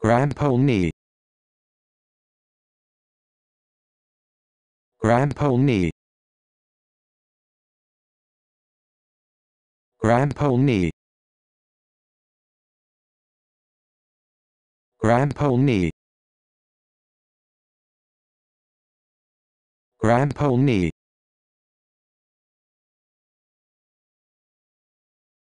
Grand Pony. Grand Pony. Grand Pony. Grand Pony. Grand Pony.